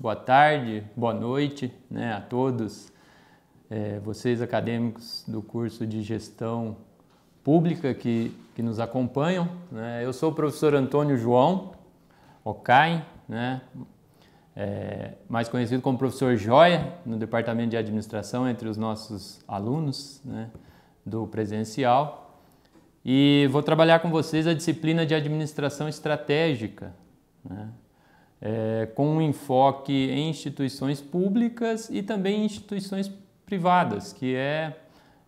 boa tarde, boa noite né, a todos é, vocês acadêmicos do curso de gestão pública que, que nos acompanham. Né? Eu sou o professor Antônio João Ocaim, né? É, mais conhecido como professor Joia, no departamento de administração, entre os nossos alunos né, do presencial. E vou trabalhar com vocês a disciplina de administração estratégica. Né? é, com um enfoque em instituições públicas e também em instituições privadas, que é,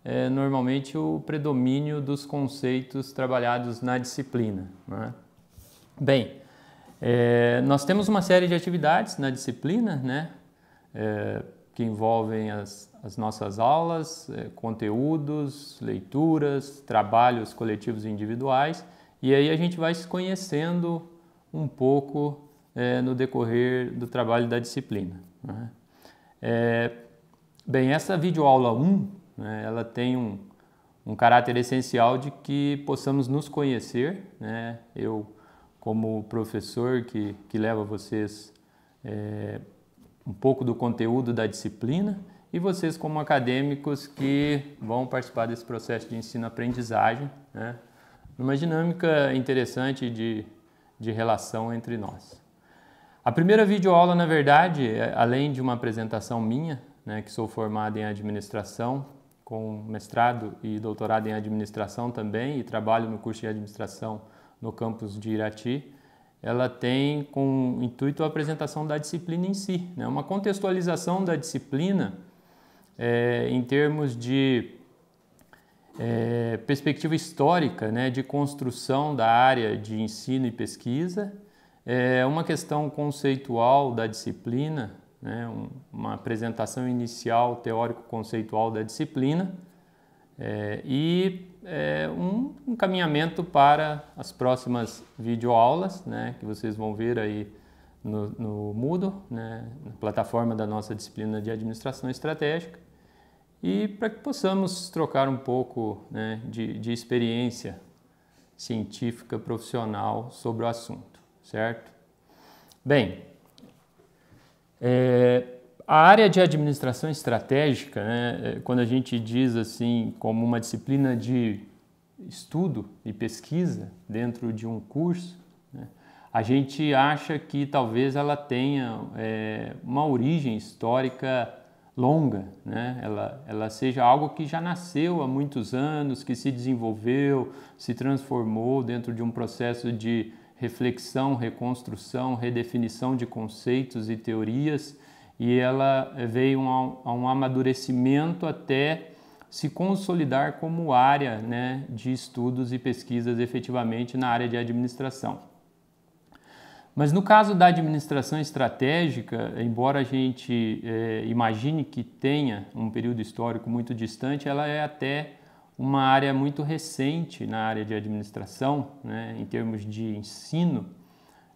é normalmente o predomínio dos conceitos trabalhados na disciplina. Né? Bem, é, nós temos uma série de atividades na disciplina, né? É, que envolvem as, as nossas aulas, é, conteúdos, leituras, trabalhos coletivos e individuais, e aí a gente vai se conhecendo um pouco é, no decorrer do trabalho da disciplina. Né? É, bem, essa videoaula 1, né, ela tem um, um, caráter essencial de que possamos nos conhecer. Né? Eu, como professor que, que leva vocês é, um pouco do conteúdo da disciplina, e vocês como acadêmicos que vão participar desse processo de ensino-aprendizagem, né? numa dinâmica interessante de, de relação entre nós. A primeira videoaula, na verdade, é, além de uma apresentação minha, né, que sou formado em administração, com mestrado e doutorado em administração também, e trabalho no curso de administração no campus de Irati, ela tem com intuito a apresentação da disciplina em si, né, uma contextualização da disciplina é, em termos de é, perspectiva histórica né, de construção da área de ensino e pesquisa é uma questão conceitual da disciplina, né? uma apresentação inicial teórico-conceitual da disciplina é, e é, um encaminhamento para as próximas videoaulas, né? que vocês vão ver aí no, no Moodle, né? na plataforma da nossa disciplina de administração estratégica, e para que possamos trocar um pouco né? de, de experiência científica profissional sobre o assunto certo? Bem, é, a área de administração estratégica, né, é, quando a gente diz assim como uma disciplina de estudo e pesquisa dentro de um curso, né, a gente acha que talvez ela tenha é, uma origem histórica longa, né? ela, ela seja algo que já nasceu há muitos anos, que se desenvolveu, se transformou dentro de um processo de reflexão, reconstrução, redefinição de conceitos e teorias, e ela veio a um amadurecimento até se consolidar como área né, de estudos e pesquisas efetivamente na área de administração. Mas no caso da administração estratégica, embora a gente é, imagine que tenha um período histórico muito distante, ela é até uma área muito recente na área de administração, né, em termos de ensino,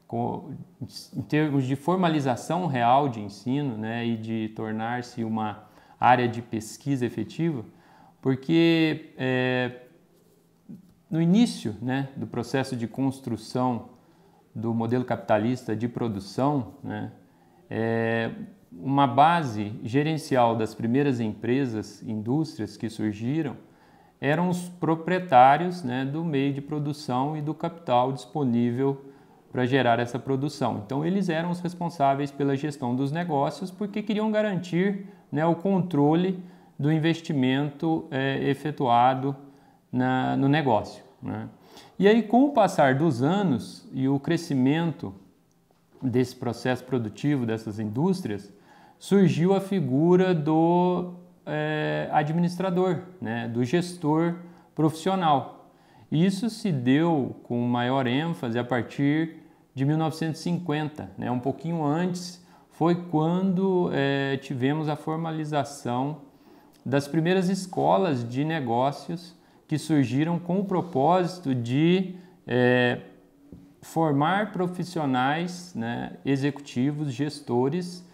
com, em termos de formalização real de ensino né, e de tornar-se uma área de pesquisa efetiva, porque é, no início né, do processo de construção do modelo capitalista de produção, né, é, uma base gerencial das primeiras empresas, indústrias que surgiram, eram os proprietários né, do meio de produção e do capital disponível para gerar essa produção. Então, eles eram os responsáveis pela gestão dos negócios porque queriam garantir né, o controle do investimento é, efetuado na, no negócio. Né? E aí, com o passar dos anos e o crescimento desse processo produtivo dessas indústrias, surgiu a figura do é, administrador, né, do gestor profissional. Isso se deu com maior ênfase a partir de 1950, né, um pouquinho antes foi quando é, tivemos a formalização das primeiras escolas de negócios que surgiram com o propósito de é, formar profissionais, né, executivos, gestores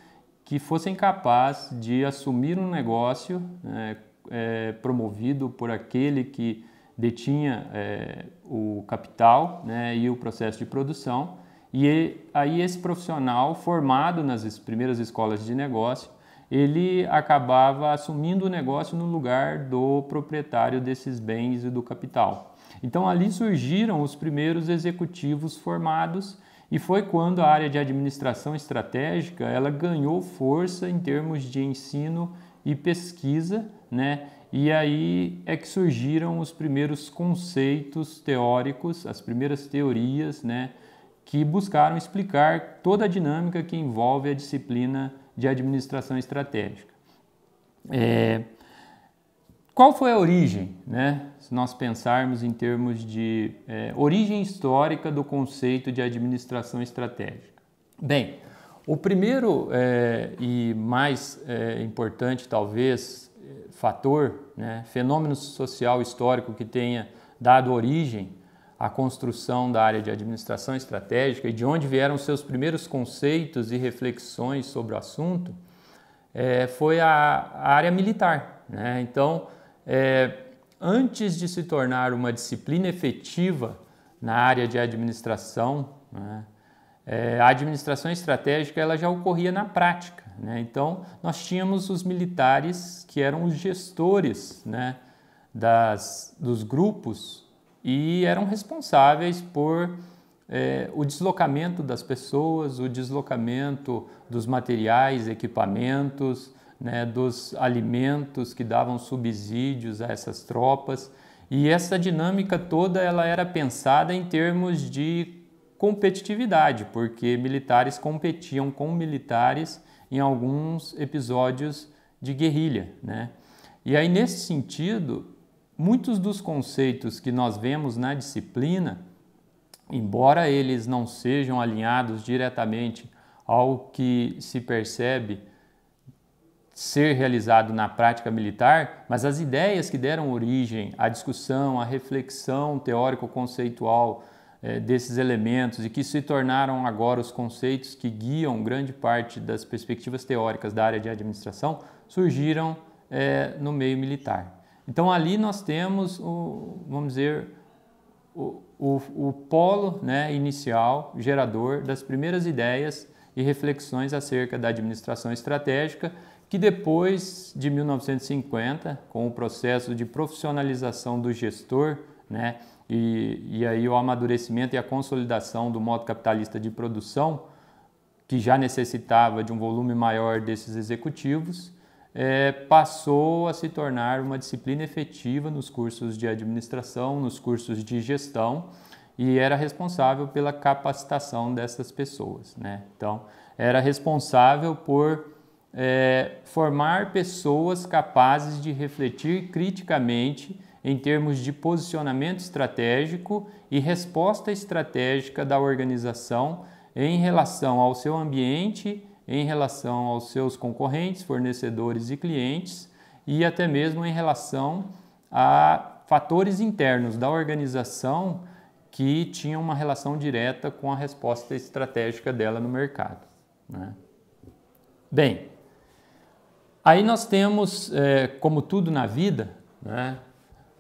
que fossem capazes de assumir um negócio é, é, promovido por aquele que detinha é, o capital né, e o processo de produção. E aí esse profissional formado nas primeiras escolas de negócio, ele acabava assumindo o negócio no lugar do proprietário desses bens e do capital. Então ali surgiram os primeiros executivos formados e foi quando a área de administração estratégica ela ganhou força em termos de ensino e pesquisa, né? E aí é que surgiram os primeiros conceitos teóricos, as primeiras teorias, né? Que buscaram explicar toda a dinâmica que envolve a disciplina de administração estratégica. É, qual foi a origem, né? Se nós pensarmos em termos de é, origem histórica do conceito de administração estratégica. Bem, o primeiro é, e mais é, importante, talvez, fator, né, fenômeno social histórico que tenha dado origem à construção da área de administração estratégica e de onde vieram seus primeiros conceitos e reflexões sobre o assunto, é, foi a, a área militar. Né? Então, é, antes de se tornar uma disciplina efetiva na área de administração, né, é, a administração estratégica ela já ocorria na prática. Né? Então, nós tínhamos os militares que eram os gestores né, das, dos grupos e eram responsáveis por é, o deslocamento das pessoas, o deslocamento dos materiais, equipamentos, né, dos alimentos que davam subsídios a essas tropas. E essa dinâmica toda ela era pensada em termos de competitividade, porque militares competiam com militares em alguns episódios de guerrilha. Né? E aí, nesse sentido, muitos dos conceitos que nós vemos na disciplina, embora eles não sejam alinhados diretamente ao que se percebe ser realizado na prática militar, mas as ideias que deram origem à discussão, à reflexão teórico-conceitual eh, desses elementos e que se tornaram agora os conceitos que guiam grande parte das perspectivas teóricas da área de administração, surgiram eh, no meio militar. Então ali nós temos, o, vamos dizer, o, o, o polo né, inicial, gerador das primeiras ideias e reflexões acerca da administração estratégica que depois de 1950, com o processo de profissionalização do gestor, né, e, e aí o amadurecimento e a consolidação do modo capitalista de produção, que já necessitava de um volume maior desses executivos, é, passou a se tornar uma disciplina efetiva nos cursos de administração, nos cursos de gestão e era responsável pela capacitação dessas pessoas. Né? Então, era responsável por é, formar pessoas capazes de refletir criticamente em termos de posicionamento estratégico e resposta estratégica da organização em relação ao seu ambiente, em relação aos seus concorrentes, fornecedores e clientes, e até mesmo em relação a fatores internos da organização que tinham uma relação direta com a resposta estratégica dela no mercado. Né? Bem, Aí nós temos, é, como tudo na vida, né,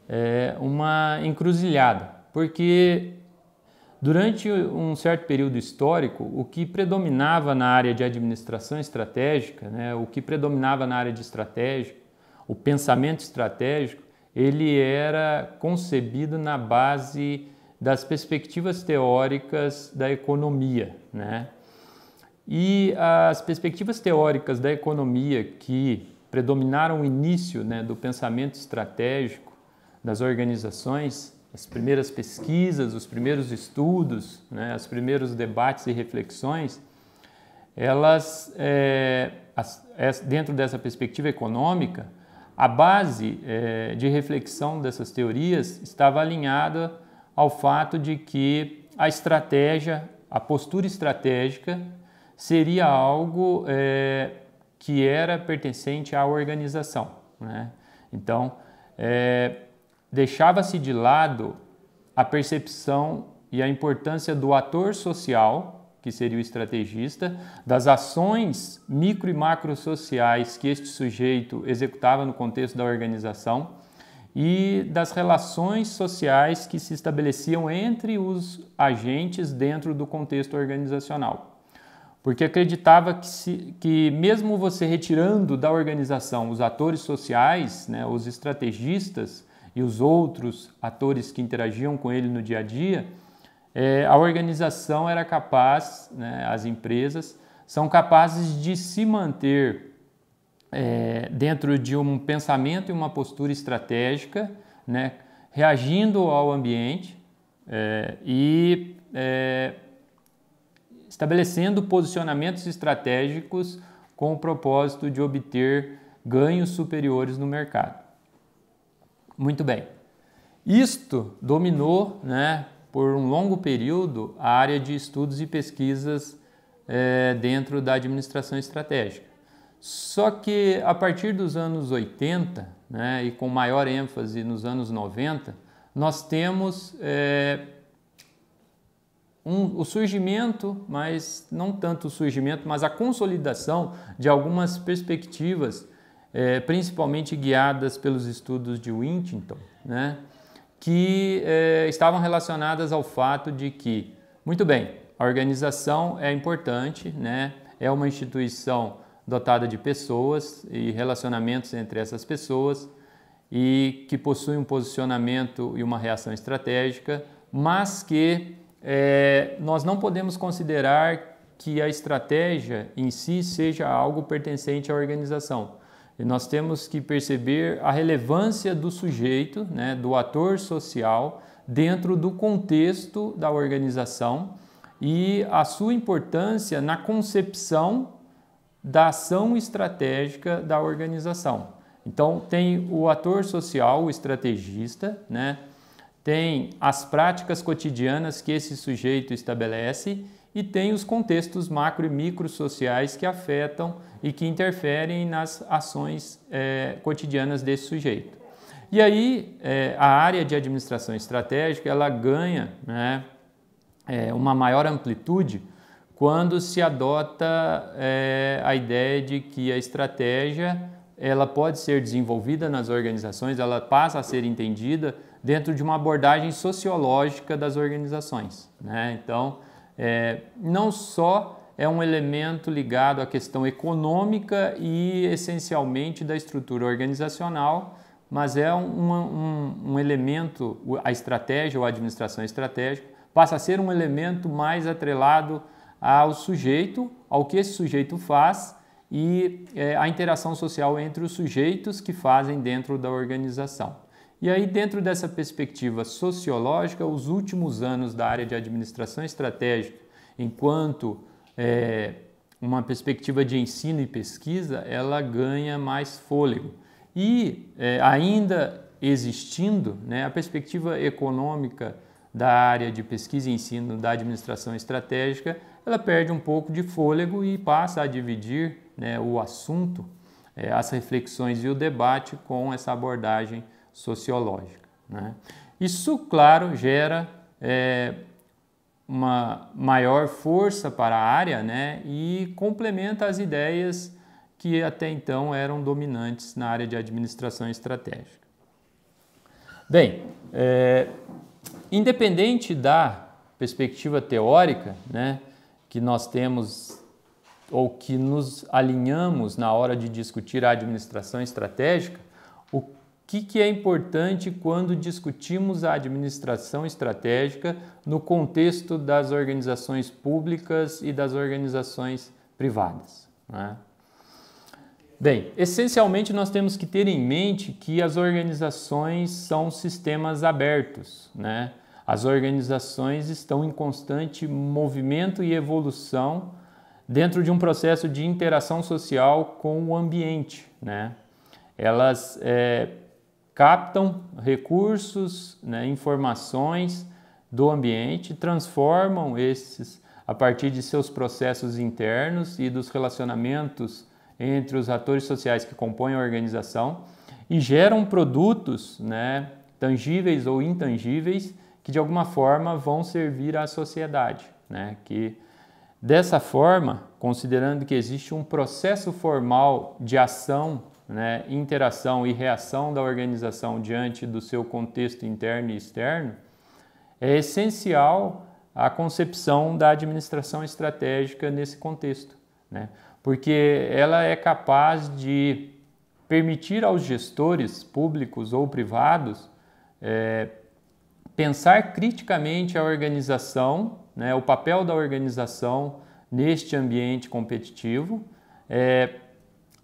é, uma encruzilhada, porque durante um certo período histórico, o que predominava na área de administração estratégica, né, o que predominava na área de estratégia, o pensamento estratégico, ele era concebido na base das perspectivas teóricas da economia, né? E as perspectivas teóricas da economia que predominaram o início né, do pensamento estratégico das organizações, as primeiras pesquisas, os primeiros estudos, né, os primeiros debates e reflexões, elas, é, as, é, dentro dessa perspectiva econômica, a base é, de reflexão dessas teorias estava alinhada ao fato de que a estratégia, a postura estratégica seria algo é, que era pertencente à organização. Né? Então, é, deixava-se de lado a percepção e a importância do ator social, que seria o estrategista, das ações micro e macro sociais que este sujeito executava no contexto da organização e das relações sociais que se estabeleciam entre os agentes dentro do contexto organizacional porque acreditava que, se, que mesmo você retirando da organização os atores sociais, né, os estrategistas e os outros atores que interagiam com ele no dia a dia, é, a organização era capaz, né, as empresas são capazes de se manter é, dentro de um pensamento e uma postura estratégica, né, reagindo ao ambiente é, e é, estabelecendo posicionamentos estratégicos com o propósito de obter ganhos superiores no mercado. Muito bem. Isto dominou, né, por um longo período, a área de estudos e pesquisas é, dentro da administração estratégica. Só que a partir dos anos 80, né, e com maior ênfase nos anos 90, nós temos é, um, o surgimento, mas não tanto o surgimento, mas a consolidação de algumas perspectivas, é, principalmente guiadas pelos estudos de Wintington, né, que é, estavam relacionadas ao fato de que, muito bem, a organização é importante, né, é uma instituição dotada de pessoas e relacionamentos entre essas pessoas e que possui um posicionamento e uma reação estratégica, mas que é, nós não podemos considerar que a estratégia em si seja algo pertencente à organização. E nós temos que perceber a relevância do sujeito, né, do ator social, dentro do contexto da organização e a sua importância na concepção da ação estratégica da organização. Então, tem o ator social, o estrategista, né? tem as práticas cotidianas que esse sujeito estabelece e tem os contextos macro e micro sociais que afetam e que interferem nas ações é, cotidianas desse sujeito. E aí é, a área de administração estratégica ela ganha né, é, uma maior amplitude quando se adota a ideia de que a estratégia ela pode ser desenvolvida nas organizações, ela passa a ser entendida dentro de uma abordagem sociológica das organizações. Né? Então, é, não só é um elemento ligado à questão econômica e essencialmente da estrutura organizacional, mas é um, um, um elemento, a estratégia ou a administração estratégica, passa a ser um elemento mais atrelado ao sujeito, ao que esse sujeito faz e é, a interação social entre os sujeitos que fazem dentro da organização. E aí, dentro dessa perspectiva sociológica, os últimos anos da área de administração estratégica, enquanto é, uma perspectiva de ensino e pesquisa, ela ganha mais fôlego. E é, ainda existindo né, a perspectiva econômica da área de pesquisa e ensino da administração estratégica, ela perde um pouco de fôlego e passa a dividir né, o assunto, é, as reflexões e o debate com essa abordagem sociológica. Né? Isso, claro, gera é, uma maior força para a área né? e complementa as ideias que até então eram dominantes na área de administração estratégica. Bem, é, independente da perspectiva teórica né, que nós temos ou que nos alinhamos na hora de discutir a administração estratégica, que, que é importante quando discutimos a administração estratégica no contexto das organizações públicas e das organizações privadas. Né? Bem, essencialmente nós temos que ter em mente que as organizações são sistemas abertos, né? As organizações estão em constante movimento e evolução dentro de um processo de interação social com o ambiente, né? Elas é, captam recursos, né, informações do ambiente, transformam esses a partir de seus processos internos e dos relacionamentos entre os atores sociais que compõem a organização e geram produtos né, tangíveis ou intangíveis que de alguma forma vão servir à sociedade. Né, que dessa forma, considerando que existe um processo formal de ação né, interação e reação da organização diante do seu contexto interno e externo, é essencial a concepção da administração estratégica nesse contexto, né? porque ela é capaz de permitir aos gestores públicos ou privados é, pensar criticamente a organização, né, o papel da organização neste ambiente competitivo, é,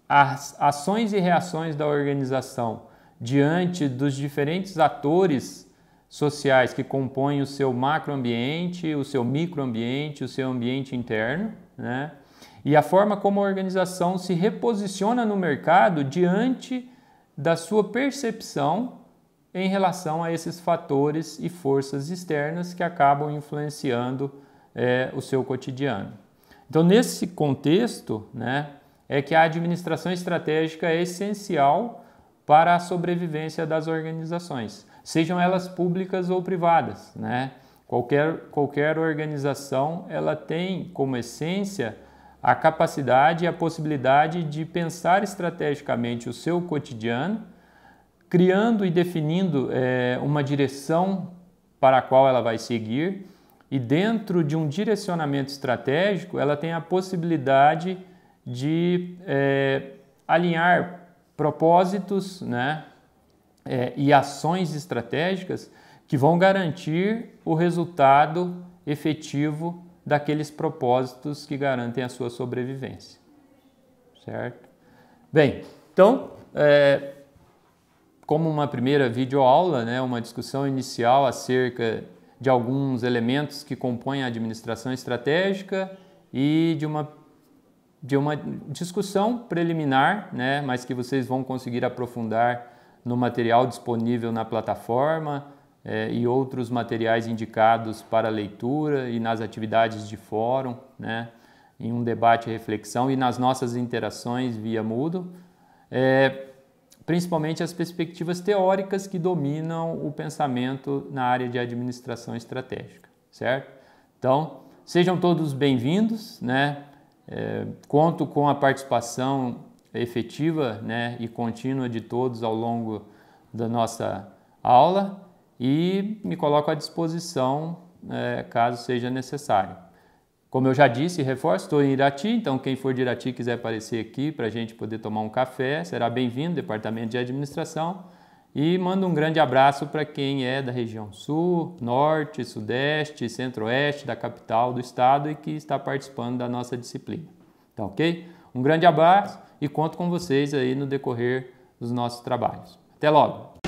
as ações e reações da organização diante dos diferentes atores sociais que compõem o seu macroambiente, o seu microambiente, o seu ambiente interno, né? E a forma como a organização se reposiciona no mercado diante da sua percepção em relação a esses fatores e forças externas que acabam influenciando é, o seu cotidiano. Então, nesse contexto, né, é que a administração estratégica é essencial para a sobrevivência das organizações, sejam elas públicas ou privadas, né? Qualquer, qualquer organização ela tem como essência a capacidade e a possibilidade de pensar estrategicamente o seu cotidiano, criando e definindo é, uma direção para a qual ela vai seguir, e dentro de um direcionamento estratégico, ela tem a possibilidade de é, alinhar propósitos né, é, e ações estratégicas que vão garantir o resultado efetivo daqueles propósitos que garantem a sua sobrevivência. Certo? Bem, então, é, como uma primeira videoaula, né, uma discussão inicial acerca de alguns elementos que compõem a administração estratégica e de uma de uma discussão preliminar, né, mas que vocês vão conseguir aprofundar no material disponível na plataforma é, e outros materiais indicados para leitura e nas atividades de fórum, né, em um debate e reflexão e nas nossas interações via Moodle, é, principalmente as perspectivas teóricas que dominam o pensamento na área de administração estratégica, certo? Então, sejam todos bem-vindos, né? É, conto com a participação efetiva né, e contínua de todos ao longo da nossa aula e me coloco à disposição é, caso seja necessário. Como eu já disse e reforço, estou em Irati, então quem for de Irati quiser aparecer aqui para a gente poder tomar um café, será bem-vindo, Departamento de Administração. E mando um grande abraço para quem é da região sul, norte, sudeste, centro-oeste da capital do estado e que está participando da nossa disciplina. Tá ok? Um grande abraço e conto com vocês aí no decorrer dos nossos trabalhos. Até logo!